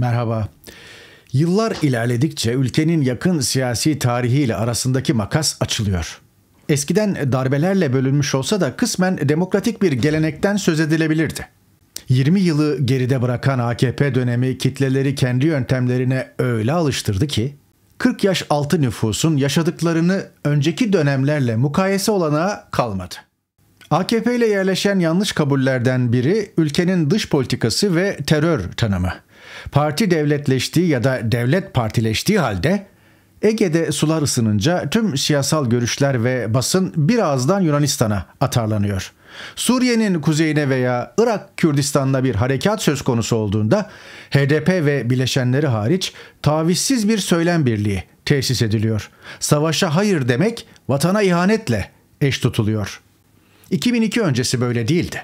Merhaba. Yıllar ilerledikçe ülkenin yakın siyasi tarihiyle arasındaki makas açılıyor. Eskiden darbelerle bölünmüş olsa da kısmen demokratik bir gelenekten söz edilebilirdi. 20 yılı geride bırakan AKP dönemi kitleleri kendi yöntemlerine öyle alıştırdı ki 40 yaş altı nüfusun yaşadıklarını önceki dönemlerle mukayese olanağı kalmadı. AKP ile yerleşen yanlış kabullerden biri ülkenin dış politikası ve terör tanımı. Parti devletleştiği ya da devlet partileştiği halde Ege'de sular ısınınca tüm siyasal görüşler ve basın birazdan Yunanistan'a atarlanıyor. Suriye'nin kuzeyine veya Irak Kürdistan'da bir harekat söz konusu olduğunda HDP ve bileşenleri hariç tavizsiz bir söylem birliği tesis ediliyor. Savaşa hayır demek vatana ihanetle eş tutuluyor.'' 2002 öncesi böyle değildi.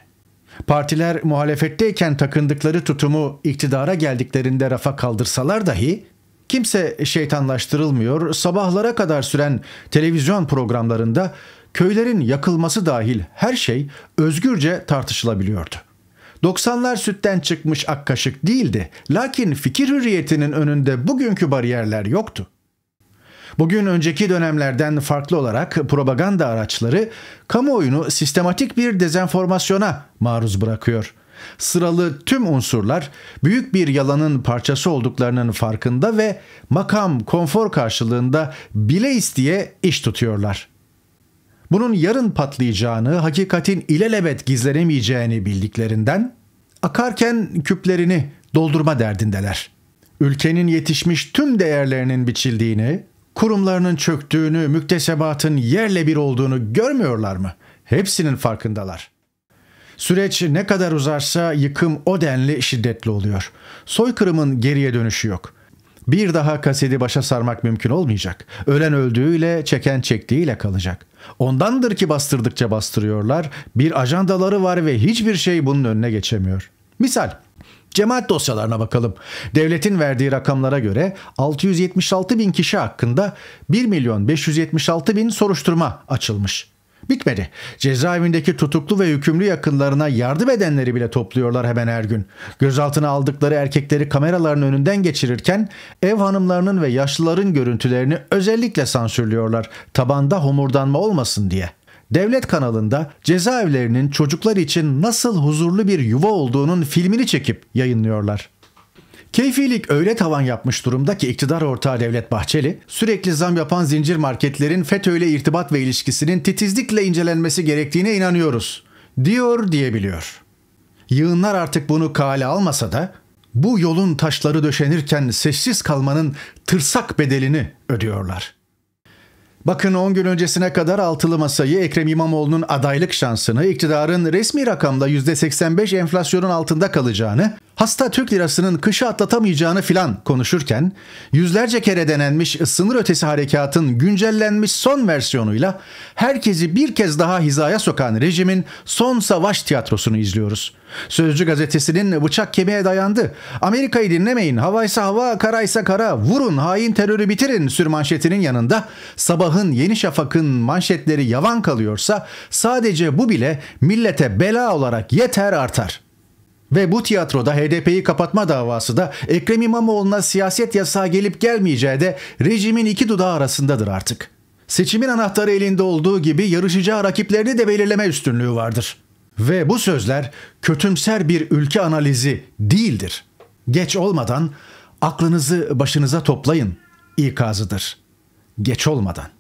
Partiler muhalefetteyken takındıkları tutumu iktidara geldiklerinde rafa kaldırsalar dahi kimse şeytanlaştırılmıyor, sabahlara kadar süren televizyon programlarında köylerin yakılması dahil her şey özgürce tartışılabiliyordu. 90'lar sütten çıkmış ak kaşık değildi. Lakin fikir hürriyetinin önünde bugünkü bariyerler yoktu. Bugün önceki dönemlerden farklı olarak propaganda araçları kamuoyunu sistematik bir dezenformasyona maruz bırakıyor. Sıralı tüm unsurlar büyük bir yalanın parçası olduklarının farkında ve makam konfor karşılığında bile isteye iş tutuyorlar. Bunun yarın patlayacağını, hakikatin ilelebet gizlenemeyeceğini bildiklerinden akarken küplerini doldurma derdindeler. Ülkenin yetişmiş tüm değerlerinin biçildiğini, kurumlarının çöktüğünü, müktesebatın yerle bir olduğunu görmüyorlar mı? Hepsinin farkındalar. Süreç ne kadar uzarsa yıkım o denli şiddetli oluyor. Soykırımın geriye dönüşü yok. Bir daha kaseti başa sarmak mümkün olmayacak. Ölen öldüğüyle, çeken çektiğiyle kalacak. Ondandır ki bastırdıkça bastırıyorlar. Bir ajandaları var ve hiçbir şey bunun önüne geçemiyor. Misal Cemaat dosyalarına bakalım. Devletin verdiği rakamlara göre 676 bin kişi hakkında 1 milyon 576 bin soruşturma açılmış. Bitmedi. Cezaevindeki tutuklu ve hükümlü yakınlarına yardım edenleri bile topluyorlar hemen her gün. Gözaltına aldıkları erkekleri kameraların önünden geçirirken ev hanımlarının ve yaşlıların görüntülerini özellikle sansürlüyorlar. Tabanda homurdanma olmasın diye.'' Devlet kanalında cezaevlerinin çocuklar için nasıl huzurlu bir yuva olduğunun filmini çekip yayınlıyorlar. Keyfilik öyle tavan yapmış durumda ki iktidar ortağı Devlet Bahçeli, sürekli zam yapan zincir marketlerin FETÖ ile irtibat ve ilişkisinin titizlikle incelenmesi gerektiğine inanıyoruz, diyor diyebiliyor. Yığınlar artık bunu kale almasa da, bu yolun taşları döşenirken sessiz kalmanın tırsak bedelini ödüyorlar. Bakın 10 gün öncesine kadar altılı masayı Ekrem İmamoğlu'nun adaylık şansını iktidarın resmi rakamla %85 enflasyonun altında kalacağını Hasta Türk lirasının kışı atlatamayacağını filan konuşurken yüzlerce kere denenmiş sınır ötesi harekatın güncellenmiş son versiyonuyla herkesi bir kez daha hizaya sokan rejimin son savaş tiyatrosunu izliyoruz. Sözcü gazetesinin bıçak kemiğe dayandı. Amerika'yı dinlemeyin, havaysa hava, karaysa kara, vurun, hain terörü bitirin sürmanşetinin yanında sabahın Yeni Şafak'ın manşetleri yavan kalıyorsa sadece bu bile millete bela olarak yeter artar.'' Ve bu tiyatroda HDP'yi kapatma davası da Ekrem İmamoğlu'na siyaset yasağı gelip gelmeyeceği de rejimin iki dudağı arasındadır artık. Seçimin anahtarı elinde olduğu gibi yarışacağı rakiplerini de belirleme üstünlüğü vardır. Ve bu sözler kötümser bir ülke analizi değildir. Geç olmadan aklınızı başınıza toplayın ikazıdır. Geç olmadan.